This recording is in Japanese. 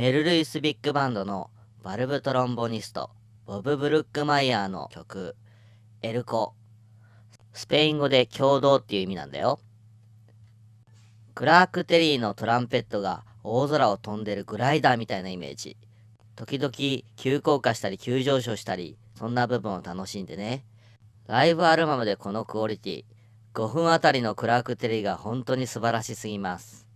メル・ルイス・ビッグバンドのバルブトロンボニスト、ボブ・ブルックマイヤーの曲、エルコ。スペイン語で共同っていう意味なんだよ。クラーク・テリーのトランペットが大空を飛んでるグライダーみたいなイメージ。時々急降下したり急上昇したり、そんな部分を楽しんでね。ライブアルバムでこのクオリティ、5分あたりのクラーク・テリーが本当に素晴らしすぎます。